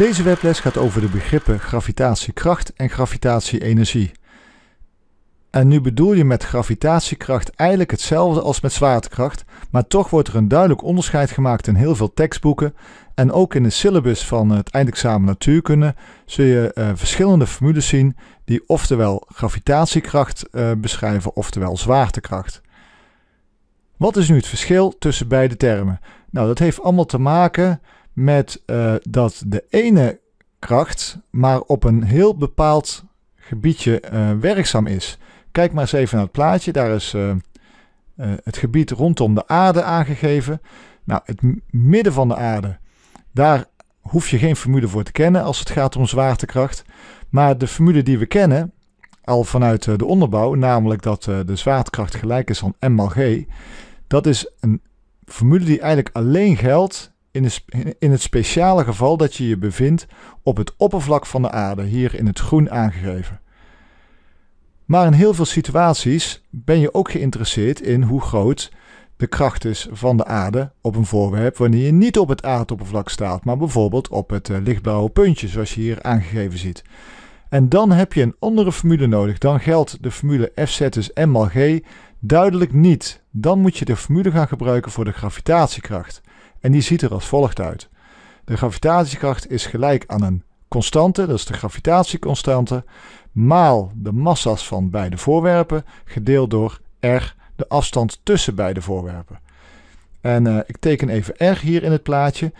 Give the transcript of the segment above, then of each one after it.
Deze webles gaat over de begrippen gravitatiekracht en gravitatieenergie. En nu bedoel je met gravitatiekracht eigenlijk hetzelfde als met zwaartekracht, maar toch wordt er een duidelijk onderscheid gemaakt in heel veel tekstboeken. En ook in de syllabus van het eindexamen natuurkunde zul je eh, verschillende formules zien die oftewel gravitatiekracht eh, beschrijven, oftewel zwaartekracht. Wat is nu het verschil tussen beide termen? Nou, dat heeft allemaal te maken met eh, dat de ene kracht maar op een heel bepaald gebiedje eh, werkzaam is. Kijk maar eens even naar het plaatje. Daar is eh, het gebied rondom de aarde aangegeven. Nou, het midden van de aarde, daar hoef je geen formule voor te kennen als het gaat om zwaartekracht. Maar de formule die we kennen, al vanuit de onderbouw, namelijk dat de zwaartekracht gelijk is aan m mal g, dat is een formule die eigenlijk alleen geldt in, in het speciale geval dat je je bevindt op het oppervlak van de aarde, hier in het groen aangegeven. Maar in heel veel situaties ben je ook geïnteresseerd in hoe groot de kracht is van de aarde op een voorwerp wanneer je niet op het aardoppervlak staat, maar bijvoorbeeld op het eh, lichtblauwe puntje zoals je hier aangegeven ziet. En dan heb je een andere formule nodig. Dan geldt de formule Fz is dus m mal g duidelijk niet. Dan moet je de formule gaan gebruiken voor de gravitatiekracht. En die ziet er als volgt uit. De gravitatiekracht is gelijk aan een constante, dat is de gravitatieconstante, maal de massa's van beide voorwerpen, gedeeld door r, de afstand tussen beide voorwerpen. En eh, ik teken even r hier in het plaatje.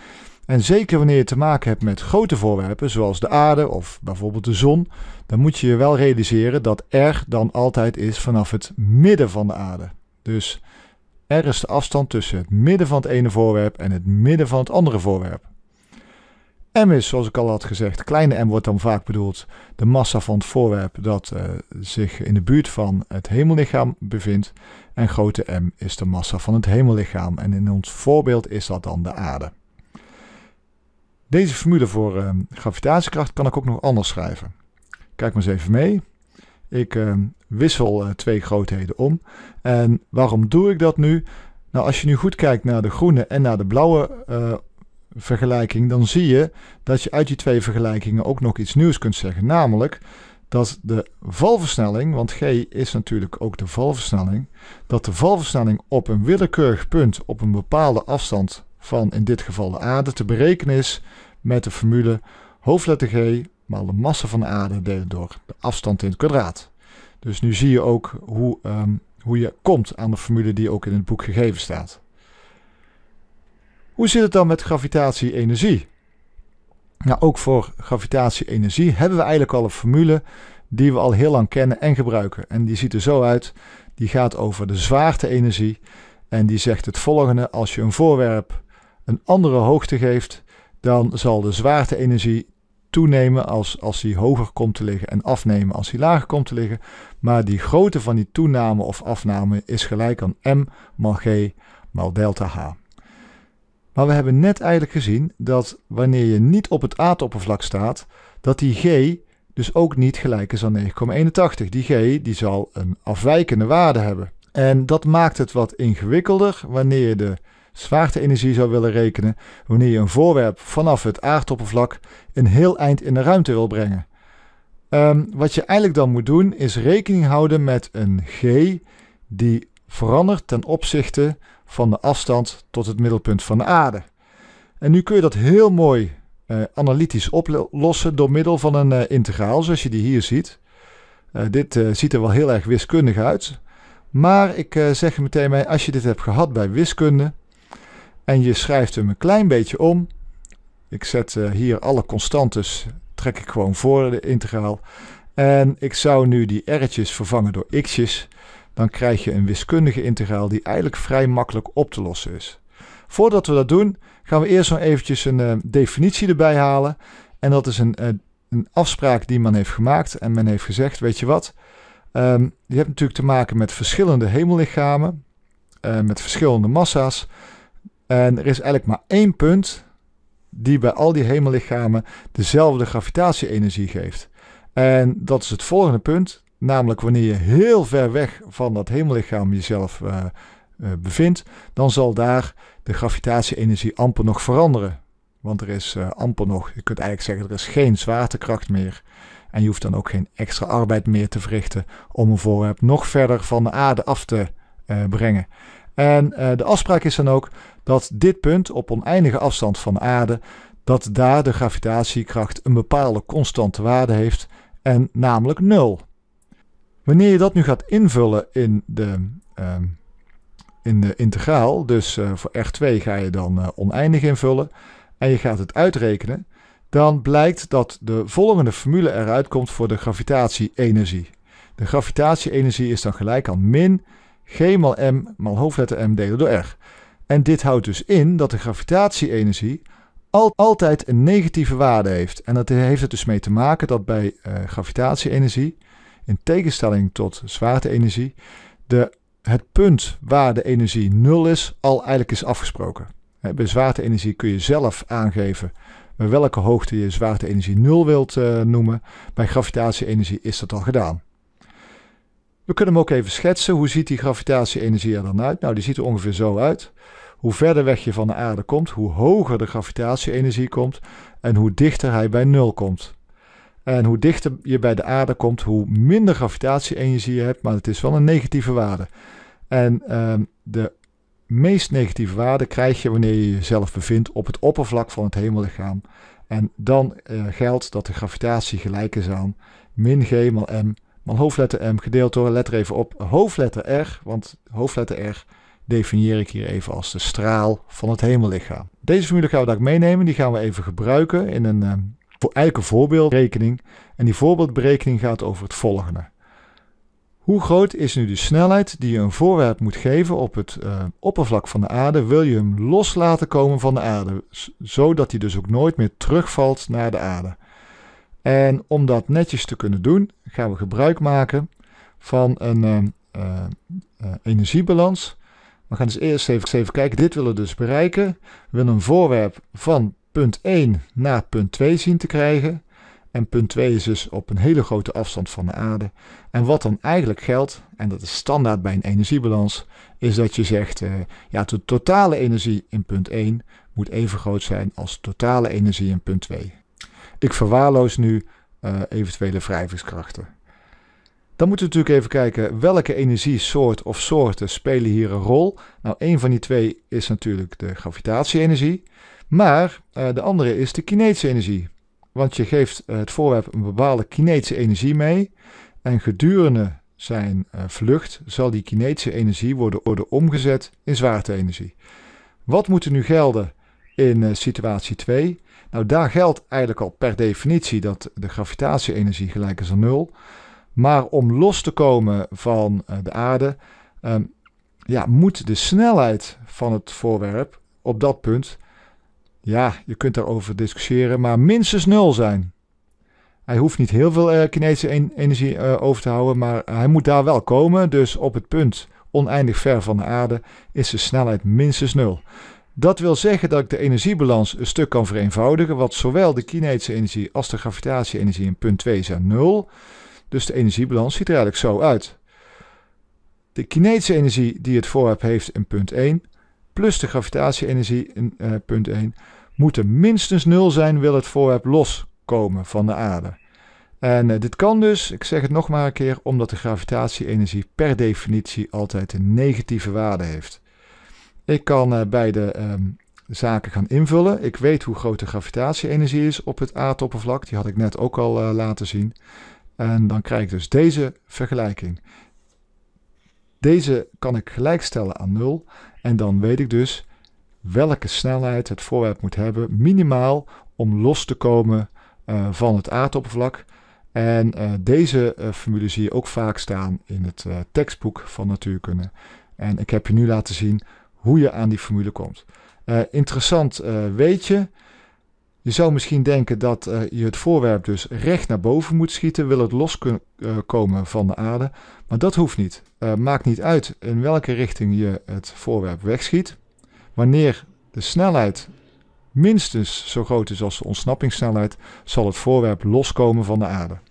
En zeker wanneer je te maken hebt met grote voorwerpen, zoals de aarde of bijvoorbeeld de zon, dan moet je je wel realiseren dat r dan altijd is vanaf het midden van de aarde. Dus R is de afstand tussen het midden van het ene voorwerp en het midden van het andere voorwerp. M is, zoals ik al had gezegd, kleine m wordt dan vaak bedoeld de massa van het voorwerp dat eh, zich in de buurt van het hemellichaam bevindt. En grote M is de massa van het hemellichaam. En in ons voorbeeld is dat dan de aarde. Deze formule voor eh, gravitatiekracht kan ik ook nog anders schrijven. Kijk maar eens even mee. Ik ehm, wissel eh, twee grootheden om. En waarom doe ik dat nu? Nou, als je nu goed kijkt naar de groene en naar de blauwe eh, vergelijking, dan zie je dat je uit die twee vergelijkingen ook nog iets nieuws kunt zeggen. Namelijk dat de valversnelling, want g is natuurlijk ook de valversnelling, dat de valversnelling op een willekeurig punt op een bepaalde afstand van in dit geval de aarde te berekenen is met de formule hoofdletter g maar de massa van de aarde delen door de afstand in het kwadraat. Dus nu zie je ook hoe, ehm, hoe je komt aan de formule die ook in het boek gegeven staat. Hoe zit het dan met gravitatie-energie? Nou, ook voor gravitatie-energie hebben we eigenlijk al een formule die we al heel lang kennen en gebruiken. En die ziet er zo uit, die gaat over de zwaarte-energie en die zegt het volgende, als je een voorwerp een andere hoogte geeft, dan zal de zwaarte-energie toenemen als, als hij hoger komt te liggen en afnemen als hij lager komt te liggen. Maar die grootte van die toename of afname is gelijk aan m maal g maal delta h. Maar we hebben net eigenlijk gezien dat wanneer je niet op het aardoppervlak staat, dat die g dus ook niet gelijk is aan 9,81. Die g die zal een afwijkende waarde hebben. En dat maakt het wat ingewikkelder wanneer je de zwaarteenergie zou willen rekenen wanneer je een voorwerp vanaf het aardoppervlak een heel eind in de ruimte wil brengen. Ehm, wat je eigenlijk dan moet doen is rekening houden met een g die verandert ten opzichte van de afstand tot het middelpunt van de aarde. En nu kun je dat heel mooi eh, analytisch oplossen door middel van een eh, integraal zoals je die hier ziet. Eh, dit ziet er wel heel erg wiskundig uit. Maar ik zeg er meteen mee als je dit hebt gehad bij wiskunde, en je schrijft hem een klein beetje om. Ik zet eh, hier alle constantes, trek ik gewoon voor de integraal. En ik zou nu die r'tjes vervangen door x'jes. Dan krijg je een wiskundige integraal die eigenlijk vrij makkelijk op te lossen is. Voordat we dat doen, gaan we eerst nog eventjes een eh, definitie erbij halen. En dat is een, eh, een, afspraak die men heeft gemaakt. En men heeft gezegd, weet je wat, um, je hebt natuurlijk te maken met verschillende hemellichamen, met verschillende massa's. En er is eigenlijk maar één punt die bij al die hemellichamen dezelfde gravitatie-energie geeft. En dat is het volgende punt, namelijk wanneer je heel ver weg van dat hemellichaam jezelf eh, eh, bevindt, dan zal daar de gravitatie-energie amper nog veranderen. Want er is eh, amper nog, je kunt eigenlijk zeggen, er is geen zwaartekracht meer. En je hoeft dan ook geen extra arbeid meer te verrichten om een voorwerp nog verder van de aarde af te brengen. En eh, de afspraak is dan ook dat dit punt op oneindige afstand van aarde, dat daar de gravitatiekracht een bepaalde constante waarde heeft en namelijk 0. Wanneer je dat nu gaat invullen in de, ehm, in de integraal, dus eh, voor R2 ga je dan eh, oneindig invullen en je gaat het uitrekenen, dan blijkt dat de volgende formule eruit komt voor de gravitatieenergie. energie De gravitatieenergie energie is dan gelijk aan min G mal m mal hoofdletter m delen door r. En dit houdt dus in dat de gravitatie-energie al, altijd een negatieve waarde heeft. En dat heeft er dus mee te maken dat bij gravitatieenergie eh, gravitatie-energie, in tegenstelling tot zwaarte-energie, de, het punt waar de energie nul is, al eigenlijk is afgesproken. bij zwaarte-energie kun je zelf aangeven bij eh, welke hoogte je zwaarte-energie nul wilt eh, noemen. Bij gravitatie-energie is dat al gedaan. We kunnen hem ook even schetsen. Hoe ziet die gravitatie-energie er dan uit? Nou, die ziet er ongeveer zo uit. Hoe verder weg je van de aarde komt, hoe hoger de gravitatie-energie komt en hoe dichter hij bij nul komt. En hoe dichter je bij de aarde komt, hoe minder gravitatie-energie je hebt, maar het is wel een negatieve waarde. En ehm, de meest negatieve waarde krijg je wanneer je jezelf bevindt op het oppervlak van het hemellichaam. En dan eh, geldt dat de gravitatie gelijk is aan min g maal m maar hoofdletter M gedeeld door Let letter even op hoofdletter R, want hoofdletter R definieer ik hier even als de straal van het hemellichaam. Deze formule gaan we daar meenemen, die gaan we even gebruiken in een, ehm, voor elke voorbeeldrekening. En die voorbeeldberekening gaat over het volgende. Hoe groot is nu de snelheid die je een voorwerp moet geven op het ehm, oppervlak van de aarde? Wil je hem loslaten komen van de aarde, zodat hij dus ook nooit meer terugvalt naar de aarde? En om dat netjes te kunnen doen, gaan we gebruik maken van een eh, eh, eh, energiebalans. We gaan dus eerst even, kijken. Dit willen we dus bereiken. We willen een voorwerp van punt 1 naar punt 2 zien te krijgen. En punt 2 is dus op een hele grote afstand van de aarde. En wat dan eigenlijk geldt, en dat is standaard bij een energiebalans, is dat je zegt, uh, ja, de totale energie in punt 1 moet even groot zijn als de totale energie in punt 2. Ik verwaarloos nu eh, eventuele wrijvingskrachten. Dan moeten we natuurlijk even kijken welke energiesoort of soorten spelen hier een rol. Nou, een van die twee is natuurlijk de gravitatie-energie, maar eh, de andere is de kinetische energie. Want je geeft eh, het voorwerp een bepaalde kinetische energie mee en gedurende zijn vlucht zal die kinetische energie worden, worden omgezet in zwaarte-energie. Wat moet er nu gelden in eh, situatie 2. Nou, daar geldt eigenlijk al per definitie dat de gravitatie-energie gelijk is aan nul. Maar om los te komen van eh, de aarde, ehm, ja, moet de snelheid van het voorwerp op dat punt, ja, je kunt daarover discussiëren, maar minstens nul zijn. Hij hoeft niet heel veel kinetische eh, energie over te houden, maar hij moet daar wel komen. Dus op het punt oneindig ver van de aarde is de snelheid minstens nul. Dat wil zeggen dat ik de energiebalans een stuk kan vereenvoudigen, want zowel de kinetische energie als de gravitatie-energie in punt 2 zijn 0. Dus de energiebalans ziet er eigenlijk zo uit. De kinetische energie die het voorwerp heeft in punt 1, plus de gravitatie-energie in eh, punt 1, moeten minstens 0 zijn, wil het voorwerp loskomen van de aarde. En eh, dit kan dus, ik zeg het nog maar een keer, omdat de gravitatie-energie per definitie altijd een negatieve waarde heeft. Ik kan eh, beide ehm, zaken gaan invullen. Ik weet hoe groot de gravitatie-energie is op het aardoppervlak. Die had ik net ook al eh, laten zien. En dan krijg ik dus deze vergelijking. Deze kan ik gelijkstellen aan 0. En dan weet ik dus welke snelheid het voorwerp moet hebben, minimaal om los te komen eh, van het aardoppervlak. En deze formule zie je ook vaak staan in het tekstboek van natuurkunde. En ik heb je nu laten zien hoe je aan die formule komt. Eh, interessant eh, weet je. Je zou misschien denken dat eh, je het voorwerp dus recht naar boven moet schieten, wil het loskomen van de aarde. Maar dat hoeft niet. maakt niet uit in welke richting je het voorwerp wegschiet. Wanneer de snelheid minstens zo groot is als de ontsnappingssnelheid, zal het voorwerp loskomen van de aarde.